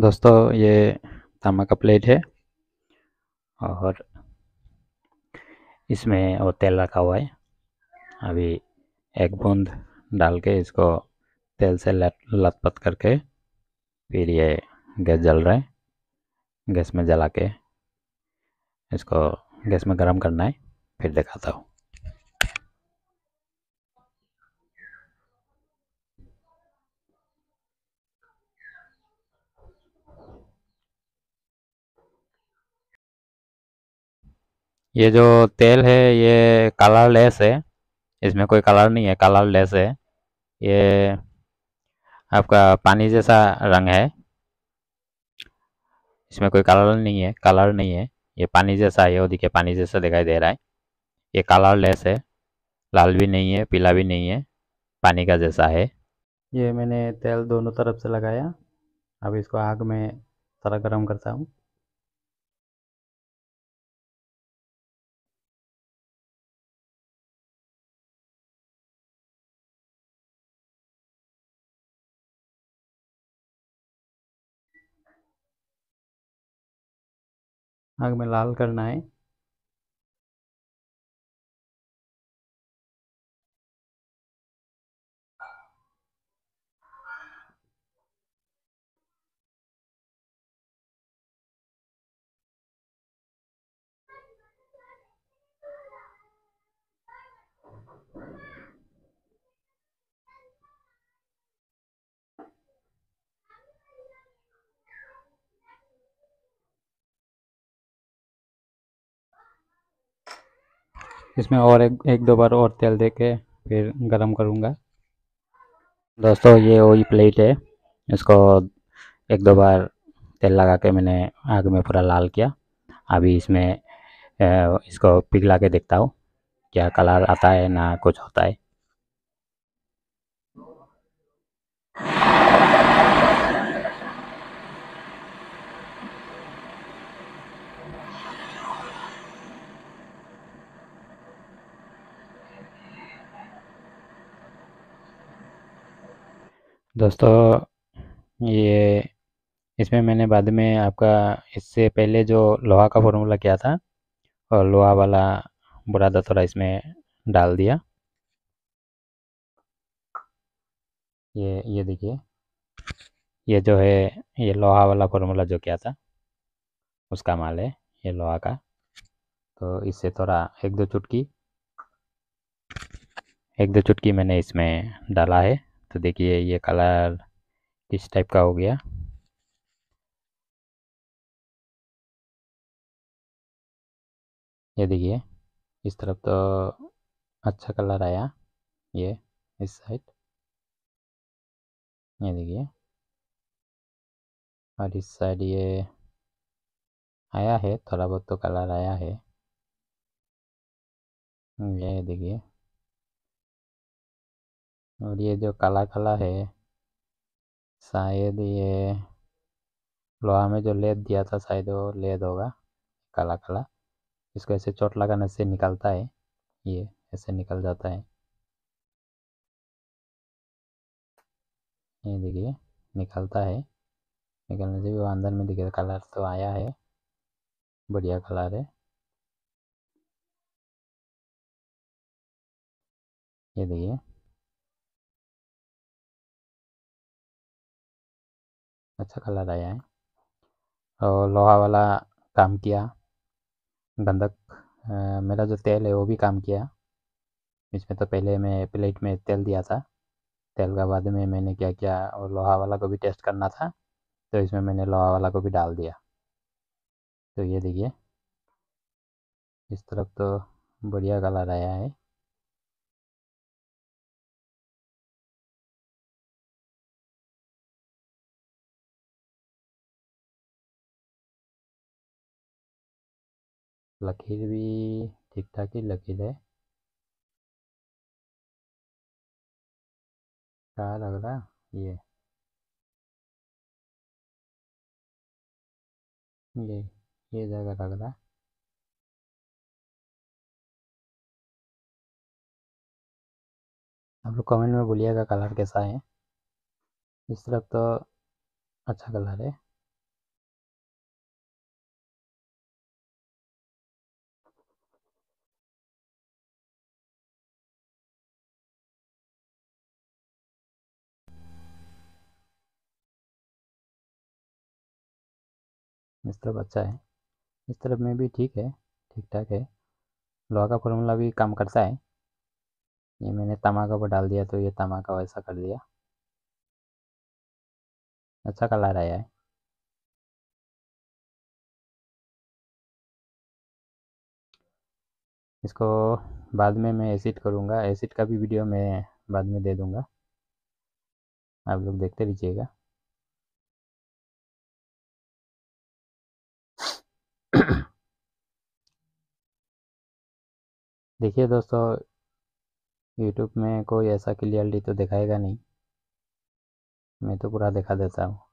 दोस्तों ये तामा का प्लेट है और इसमें और तेल रखा हुआ है अभी एक बूंद डाल के इसको तेल से लत लथपथ करके फिर ये गैस जल रहा है गैस में जला के इसको गैस में गर्म करना है फिर दिखाता हूँ ये जो तेल है ये कलरलेस है इसमें कोई कलर नहीं है कलरलेस है ये आपका पानी जैसा रंग है इसमें कोई कलर नहीं है कलर नहीं है ये पानी जैसा है वो पानी जैसा दिखाई दे रहा है ये कलरलेस है लाल भी नहीं है पीला भी नहीं है पानी का जैसा है ये मैंने तेल दोनों तरफ से लगाया अब इसको आग में थोड़ा गर्म करता हूँ आग में लाल करना है Thank you. इसमें और एक एक दो बार और तेल दे के फिर गरम करूँगा दोस्तों ये वही प्लेट है इसको एक दो बार तेल लगा के मैंने आग में पूरा लाल किया अभी इसमें इसको पिघला के देखता हूँ क्या कलर आता है ना कुछ होता है दोस्तों ये इसमें मैंने बाद में आपका इससे पहले जो लोहा का फॉर्मूला किया था और लोहा वाला बुरादा थोड़ा इसमें डाल दिया ये ये देखिए ये जो है ये लोहा वाला फॉर्मूला जो किया था उसका माल है ये लोहा का तो इससे थोड़ा एक दो चुटकी एक दो चुटकी मैंने इसमें डाला है तो देखिए ये कलर किस टाइप का हो गया ये देखिए इस तरफ तो अच्छा कलर आया ये इस साइड ये देखिए और इस साइड ये आया है थोड़ा बहुत तो कलर आया है ये देखिए और ये जो काला काला है शायद ये लोहा में जो लेद दिया था शायद वो लेद होगा काला काला इसको ऐसे चोट लगाने से निकलता है ये ऐसे निकल जाता है ये देखिए निकलता है निकलने से भी वो अंदर में दिखे कलर तो आया है बढ़िया कलर है ये देखिए अच्छा कलर आया है और लोहा वाला काम किया गंदक आ, मेरा जो तेल है वो भी काम किया इसमें तो पहले मैं प्लेट में तेल दिया था तेल का बाद में मैंने क्या किया और लोहा वाला को भी टेस्ट करना था तो इसमें मैंने लोहा वाला को भी डाल दिया तो ये देखिए इस तरफ तो बढ़िया कलर आया है लकीर भी ठीक ठाक ही लकीर है क्या लग रहा ये ये ये जगह लग रहा आप लोग कमेंट में बोलिएगा कलर कैसा है इस तरफ तो अच्छा कलर है इस तरफ अच्छा है इस तरफ में भी ठीक है ठीक ठाक है लोहा का फॉर्मूला भी काम करता है ये मैंने तमाका पर डाल दिया तो ये तमाका वैसा कर दिया अच्छा कलर आया है इसको बाद में मैं एसिड करूँगा एसिड का भी वीडियो मैं बाद में दे दूँगा आप लोग देखते रहिएगा देखिए दोस्तों यूट्यूब में कोई ऐसा क्लियरली तो दिखाएगा नहीं मैं तो पूरा दिखा देता हूँ